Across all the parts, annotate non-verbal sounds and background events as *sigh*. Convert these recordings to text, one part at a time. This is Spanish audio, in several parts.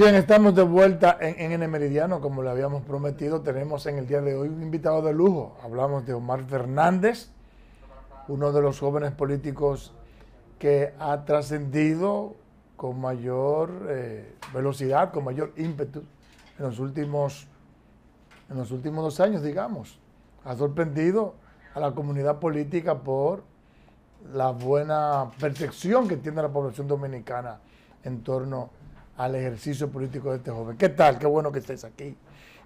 Bien, estamos de vuelta en, N Meridiano, como le habíamos prometido. Tenemos en el día de hoy un invitado de lujo. Hablamos de Omar Fernández, uno de los jóvenes políticos que ha trascendido con mayor eh, velocidad, con mayor ímpetu en los últimos en los últimos dos años, digamos. Ha sorprendido a la comunidad política por la buena percepción que tiene la población dominicana en torno a al ejercicio político de este joven. ¿Qué tal? Qué bueno que estés aquí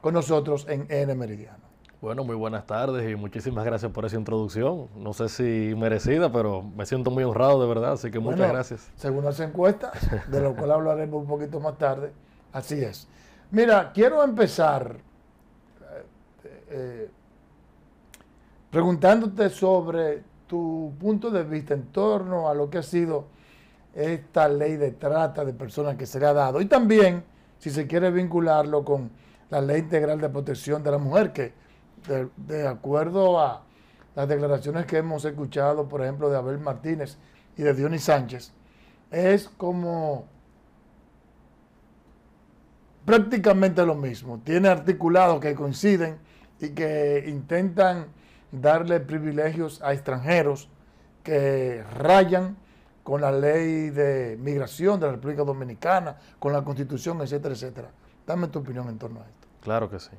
con nosotros en N Meridiano. Bueno, muy buenas tardes y muchísimas gracias por esa introducción. No sé si merecida, pero me siento muy honrado de verdad, así que muchas gracias. Según las encuestas, de lo cual *laughs* hablaremos un poquito más tarde, así es. Mira, quiero empezar eh, eh, preguntándote sobre tu punto de vista en torno a lo que ha sido esta ley de trata de personas que se le ha dado. Y también, si se quiere vincularlo con la ley integral de protección de la mujer, que de, acuerdo a las declaraciones que hemos escuchado, por ejemplo, de Abel Martínez y de Dionis Sánchez, es como prácticamente lo mismo. Tiene articulados que coinciden y que intentan darle privilegios a extranjeros que rayan con la ley de migración de la República Dominicana, con la constitución, etcétera, etcétera. Dame tu opinión en torno a esto. Claro que sí.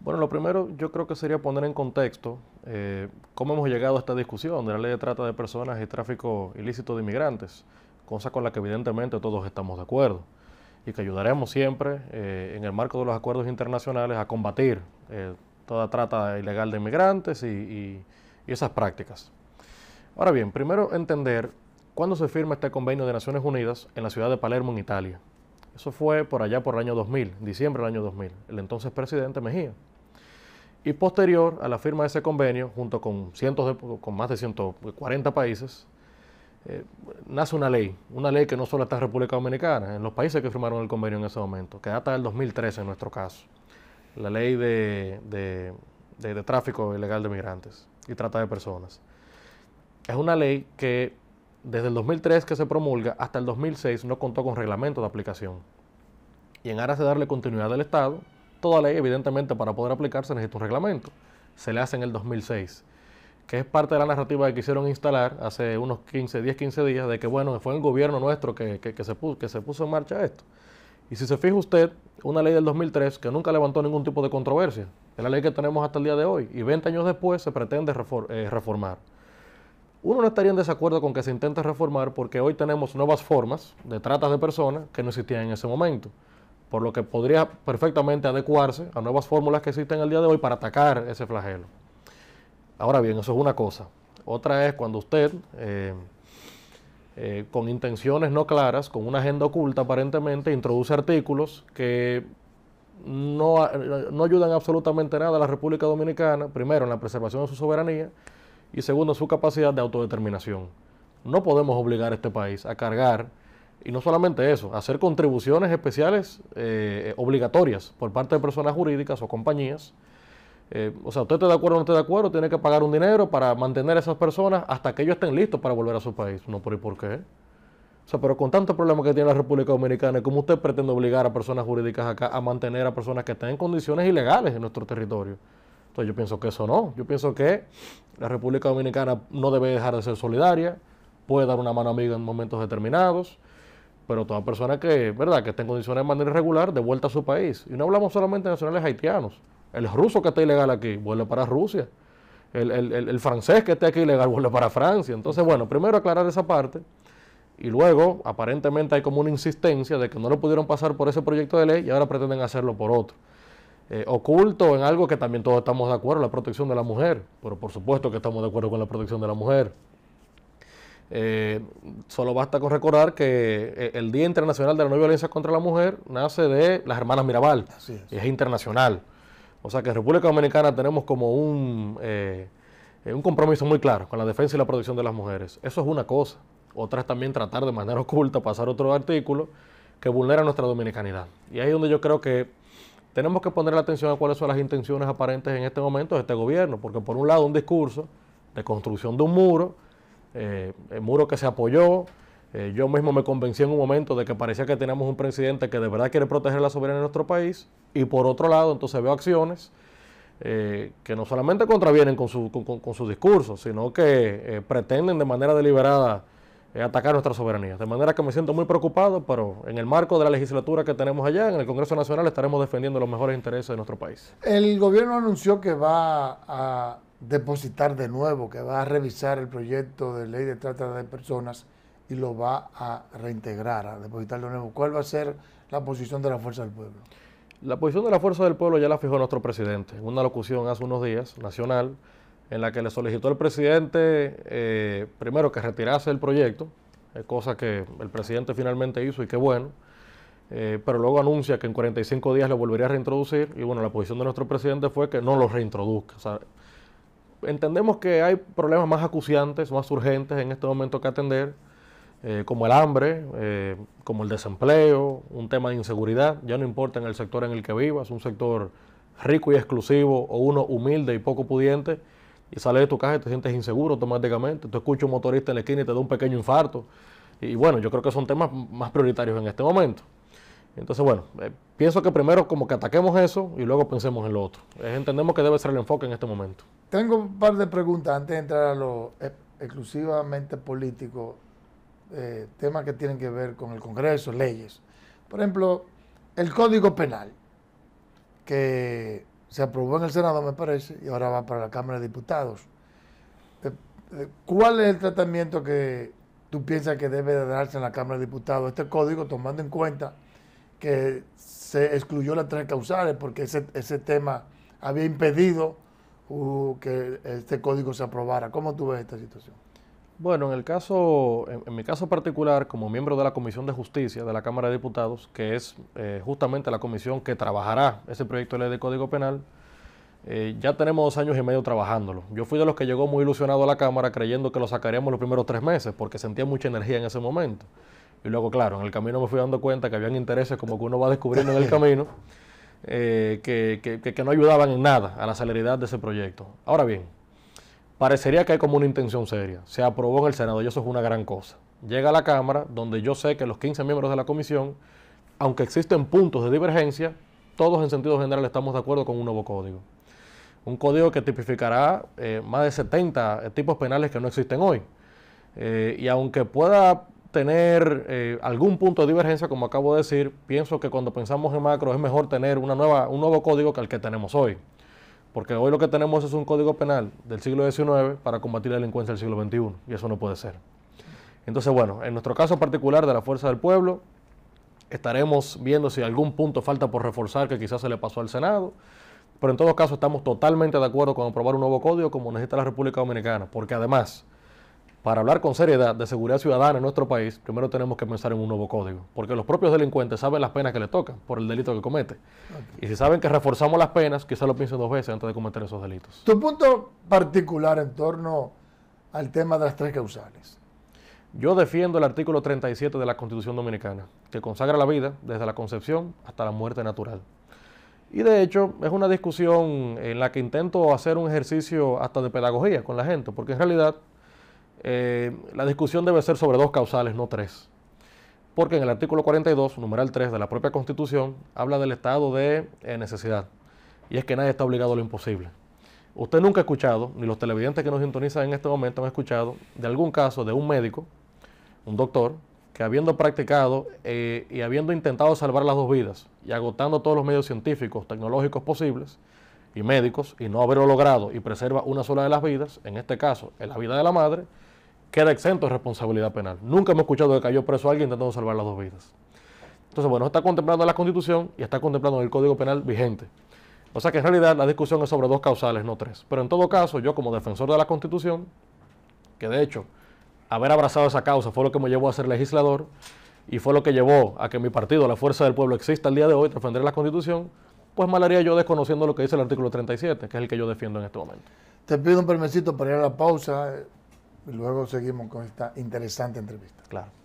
Bueno, lo primero yo creo que sería poner en contexto eh, cómo hemos llegado a esta discusión de la ley de trata de personas y tráfico ilícito de inmigrantes, cosa con la que evidentemente todos estamos de acuerdo y que ayudaremos siempre eh, en el marco de los acuerdos internacionales a combatir eh, toda trata ilegal de inmigrantes y esas prácticas. Ahora bien, primero entender ¿Cuándo se firma este convenio de Naciones Unidas en la ciudad de Palermo, en Italia. Eso fue por allá por el año 2000, diciembre del año 2000, el entonces presidente Mejía. Y posterior a la firma de ese convenio, junto con, más de 140 países, eh, nace una ley, una ley que no solo está en República Dominicana, en los países que firmaron el convenio en ese momento, que data del 2013 en nuestro caso, la ley de, de tráfico ilegal de migrantes y trata de personas. Es una ley que desde el 2003 que se promulga hasta el 2006 no contó con reglamento de aplicación. Y en aras de darle continuidad al Estado, toda ley evidentemente para poder aplicarse necesita un reglamento. Se le hace en el 2006, que es parte de la narrativa que quisieron instalar hace unos 15, 10, 15 días de que bueno, fue el gobierno nuestro que, se, puso, que se puso en marcha esto. Y si se fija usted, una ley del 2003 que nunca levantó ningún tipo de controversia, es la ley que tenemos hasta el día de hoy, y 20 años después se pretende eh, reformar uno no estaría en desacuerdo con que se intente reformar porque hoy tenemos nuevas formas de trata de personas que no existían en ese momento, por lo que podría perfectamente adecuarse a nuevas fórmulas que existen el día de hoy para atacar ese flagelo. Ahora bien, eso es una cosa. Otra es cuando usted, eh, eh, con intenciones no claras, con una agenda oculta aparentemente, introduce artículos que eh, no ayudan absolutamente nada a la República Dominicana, primero en la preservación de su soberanía, y segundo, su capacidad de autodeterminación. No podemos obligar a este país a cargar, y no solamente eso, a hacer contribuciones especiales eh, eh, obligatorias por parte de personas jurídicas o compañías. Eh, o sea, usted está de acuerdo o no está de acuerdo, tiene que pagar un dinero para mantener a esas personas hasta que ellos estén listos para volver a su país. No, por por qué. O sea, pero con tantos problemas que tiene la República Dominicana, ¿cómo usted pretende obligar a personas jurídicas acá a mantener a personas que estén en condiciones ilegales en nuestro territorio? Entonces yo pienso que eso no. Yo pienso que la República Dominicana no debe dejar de ser solidaria, puede dar una mano amiga en momentos determinados, pero toda persona que, ¿verdad?, que esté en condiciones de manera irregular, de vuelta a su país. Y no hablamos solamente de nacionales haitianos. El ruso que está ilegal aquí vuelve para Rusia. El, francés que esté aquí ilegal vuelve para Francia. Entonces, bueno, primero aclarar esa parte. Y luego, aparentemente, hay como una insistencia de que no lo pudieron pasar por ese proyecto de ley y ahora pretenden hacerlo por otro. Eh, oculto en algo que también todos estamos de acuerdo, la protección de la mujer, pero por supuesto que estamos de acuerdo con la protección de la mujer. Eh, solo basta con recordar que eh, el Día Internacional de la No Violencia contra la Mujer nace de las hermanas Mirabal, y es. internacional. O sea que en República Dominicana tenemos como un, un compromiso muy claro con la defensa y la protección de las mujeres. Eso es una cosa. Otra es también tratar de manera oculta pasar otro artículo que vulnera nuestra dominicanidad. Y ahí es donde yo creo que tenemos que poner la atención a cuáles son las intenciones aparentes en este momento de este gobierno, porque por un lado un discurso de construcción de un muro, eh, el muro que se apoyó, eh, yo mismo me convencí en un momento de que parecía que teníamos un presidente que de verdad quiere proteger la soberanía de nuestro país, y por otro lado entonces veo acciones eh, que no solamente contravienen con su, con su discurso, sino que pretenden de manera deliberada atacar nuestra soberanía. De manera que me siento muy preocupado, pero en el marco de la legislatura que tenemos allá, en el Congreso Nacional, estaremos defendiendo los mejores intereses de nuestro país. El gobierno anunció que va a depositar de nuevo, que va a revisar el proyecto de ley de trata de personas y lo va a reintegrar, a depositar de nuevo. ¿Cuál va a ser la posición de la Fuerza del Pueblo? La posición de la Fuerza del Pueblo ya la fijó nuestro presidente en una locución hace unos días, nacional, en la que le solicitó el presidente, eh, primero, que retirase el proyecto, eh, cosa que el presidente finalmente hizo y qué bueno, eh, pero luego anuncia que en 45 días lo volvería a reintroducir y bueno, la posición de nuestro presidente fue que no lo reintroduzca. entendemos que hay problemas más acuciantes, más urgentes en este momento que atender, como el hambre, como el desempleo, un tema de inseguridad, ya no importa en el sector en el que vivas, un sector rico y exclusivo o uno humilde y poco pudiente y sales de tu casa y te sientes inseguro automáticamente. Tú escuchas un motorista en la esquina y te da un pequeño infarto. Y bueno, yo creo que son temas más prioritarios en este momento. Entonces, bueno, eh, pienso que primero como que ataquemos eso y luego pensemos en lo otro. Eh, entendemos que debe ser el enfoque en este momento. Tengo un par de preguntas antes de entrar a lo e-, exclusivamente político, eh, temas que tienen que ver con el Congreso, leyes. Por ejemplo, el Código Penal, que se aprobó en el Senado, me parece, y ahora va para la Cámara de Diputados. Eh, eh, ¿Cuál es el tratamiento que tú piensas que debe de darse en la Cámara de Diputados este código, tomando en cuenta que se excluyó las tres causales, porque ese, tema había impedido uh, que este código se aprobara? ¿Cómo tú ves esta situación? Bueno, en, el caso, en, mi caso particular, como miembro de la Comisión de Justicia de la Cámara de Diputados, que es eh, justamente la comisión que trabajará ese proyecto de ley de Código Penal, eh, ya tenemos dos años y medio trabajándolo. Yo fui de los que llegó muy ilusionado a la Cámara creyendo que lo sacaríamos los primeros tres meses, porque sentía mucha energía en ese momento. Y luego, claro, en el camino me fui dando cuenta que habían intereses como que uno va descubriendo en el *laughs* camino, eh, que, que, que no ayudaban en nada a la celeridad de ese proyecto. Ahora bien, parecería que hay como una intención seria. Se aprobó en el Senado y eso es una gran cosa. Llega a la Cámara, donde yo sé que los 15 miembros de la comisión, aunque existen puntos de divergencia, todos en sentido general estamos de acuerdo con un nuevo código. Un código que tipificará eh, más de 70 eh, tipos penales que no existen hoy. Eh, y aunque pueda tener algún punto de divergencia, como acabo de decir, pienso que cuando pensamos en macro es mejor tener una nueva, un nuevo código que el que tenemos hoy. Porque hoy lo que tenemos es un código penal del siglo XIX para combatir la delincuencia del siglo XXI, y eso no puede ser. Entonces, bueno, en nuestro caso particular de la Fuerza del Pueblo, estaremos viendo si algún punto falta por reforzar que quizás se le pasó al Senado, pero en todo caso estamos totalmente de acuerdo con aprobar un nuevo código como necesita la República Dominicana, porque además para hablar con seriedad de seguridad ciudadana en nuestro país, primero tenemos que pensar en un nuevo código, porque los propios delincuentes saben las penas que le tocan por el delito que comete. Y si saben que reforzamos las penas, quizás lo piensen dos veces antes de cometer esos delitos. Tu punto particular en torno al tema de las tres causales. Yo defiendo el artículo 37 de la Constitución Dominicana, que consagra la vida desde la concepción hasta la muerte natural. Y de hecho es una discusión en la que intento hacer un ejercicio hasta de pedagogía con la gente, porque en realidad eh, la discusión debe ser sobre dos causales, no tres. Porque en el artículo 42, numeral 3 de la propia Constitución, habla del estado de eh, necesidad. Y es que nadie está obligado a lo imposible. Usted nunca ha escuchado, ni los televidentes que nos sintonizan en este momento han escuchado, de algún caso de un médico, un doctor, que habiendo practicado eh, y habiendo intentado salvar las dos vidas y agotando todos los medios científicos, tecnológicos posibles y médicos y no haberlo logrado y preserva una sola de las vidas, en este caso en la vida de la madre, queda exento de responsabilidad penal. Nunca hemos escuchado que cayó preso alguien intentando salvar las dos vidas. Entonces, bueno, está contemplando la Constitución y está contemplando el Código Penal vigente. O sea que en realidad la discusión es sobre dos causales, no tres. Pero en todo caso, yo como defensor de la Constitución, que de hecho haber abrazado esa causa fue lo que me llevó a ser legislador y fue lo que llevó a que mi partido, la Fuerza del Pueblo, exista el día de hoy, defender la Constitución, pues mal haría yo desconociendo lo que dice el artículo 37, que es el que yo defiendo en este momento. Te pido un permisito para ir a la pausa. Luego seguimos con esta interesante entrevista. Claro.